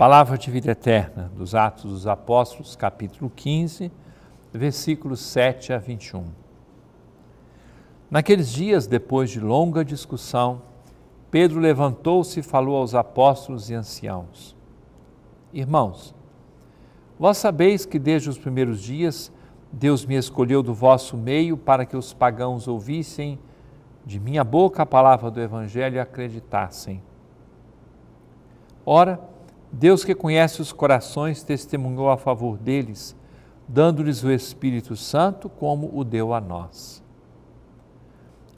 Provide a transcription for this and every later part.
Palavra de vida eterna, dos Atos dos Apóstolos, capítulo 15, versículos 7 a 21. Naqueles dias, depois de longa discussão, Pedro levantou-se e falou aos apóstolos e anciãos: Irmãos, vós sabeis que desde os primeiros dias Deus me escolheu do vosso meio para que os pagãos ouvissem de minha boca a palavra do Evangelho e acreditassem. Ora, Deus que conhece os corações testemunhou a favor deles, dando-lhes o Espírito Santo como o deu a nós.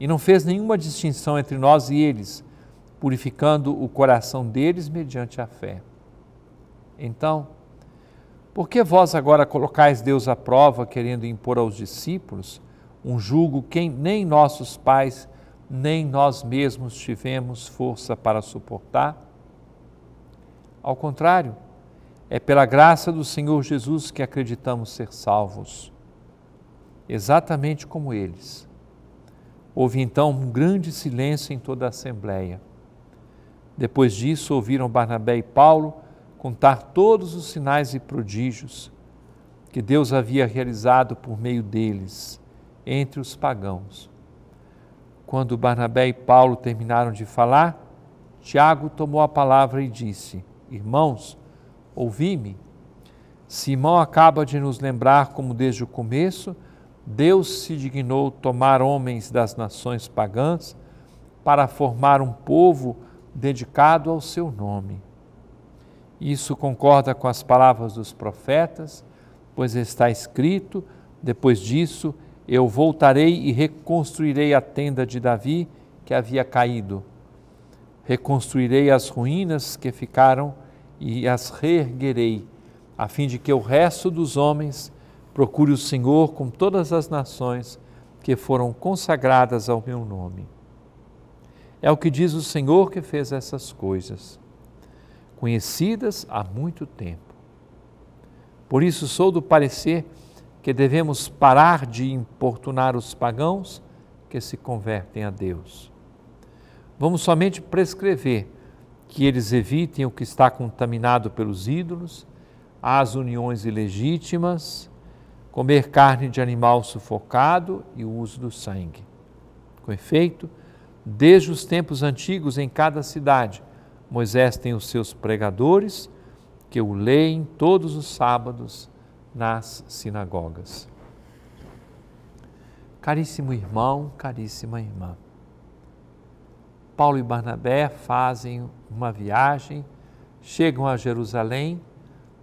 E não fez nenhuma distinção entre nós e eles, purificando o coração deles mediante a fé. Então, por que vós agora colocais Deus à prova, querendo impor aos discípulos um jugo que nem nossos pais, nem nós mesmos tivemos força para suportar? Ao contrário, é pela graça do Senhor Jesus que acreditamos ser salvos, exatamente como eles. Houve então um grande silêncio em toda a assembleia. Depois disso, ouviram Barnabé e Paulo contar todos os sinais e prodígios que Deus havia realizado por meio deles entre os pagãos. Quando Barnabé e Paulo terminaram de falar, Tiago tomou a palavra e disse: irmãos, ouvi-me. Simão acaba de nos lembrar como desde o começo Deus se dignou tomar homens das nações pagãs para formar um povo dedicado ao seu nome. Isso concorda com as palavras dos profetas, pois está escrito: depois disso eu voltarei e reconstruirei a tenda de Davi que havia caído. Reconstruirei as ruínas que ficaram e as reerguerei, a fim de que o resto dos homens procure o Senhor com todas as nações que foram consagradas ao meu nome. É o que diz o Senhor que fez essas coisas, conhecidas há muito tempo. Por isso sou do parecer que devemos parar de importunar os pagãos que se convertem a Deus. Vamos somente prescrever que eles evitem o que está contaminado pelos ídolos, as uniões ilegítimas, comer carne de animal sufocado e o uso do sangue. Com efeito, desde os tempos antigos em cada cidade, Moisés tem os seus pregadores que o leem todos os sábados nas sinagogas. Caríssimo irmão, caríssima irmã, Paulo e Barnabé fazem uma viagem, chegam a Jerusalém,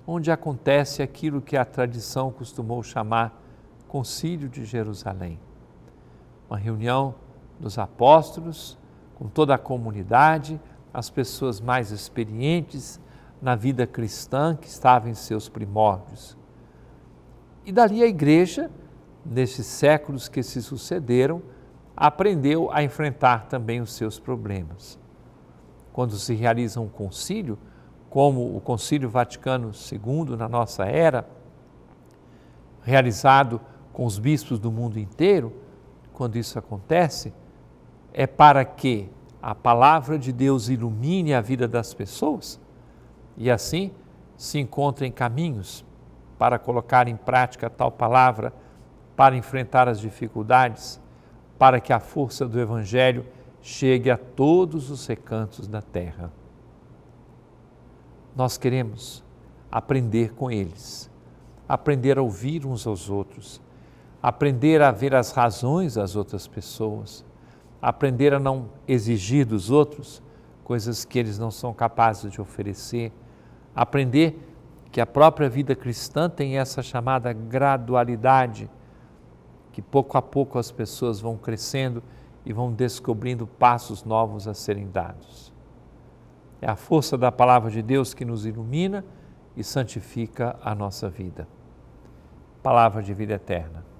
onde acontece aquilo que a tradição costumou chamar Concílio de Jerusalém. Uma reunião dos apóstolos, com toda a comunidade, as pessoas mais experientes na vida cristã que estava em seus primórdios. E dali a igreja, nesses séculos que se sucederam, aprendeu a enfrentar também os seus problemas. Quando se realiza um concílio, como o Concílio Vaticano II na nossa era, realizado com os bispos do mundo inteiro, quando isso acontece, é para que a palavra de Deus ilumine a vida das pessoas e assim se encontrem caminhos para colocar em prática tal palavra, para enfrentar as dificuldades, para que a força do Evangelho chegue a todos os recantos da terra. Nós queremos aprender com eles, aprender a ouvir uns aos outros, aprender a ver as razões das outras pessoas, aprender a não exigir dos outros coisas que eles não são capazes de oferecer, aprender que a própria vida cristã tem essa chamada gradualidade que pouco a pouco as pessoas vão crescendo e vão descobrindo passos novos a serem dados. É a força da palavra de Deus que nos ilumina e santifica a nossa vida. Palavra de vida eterna.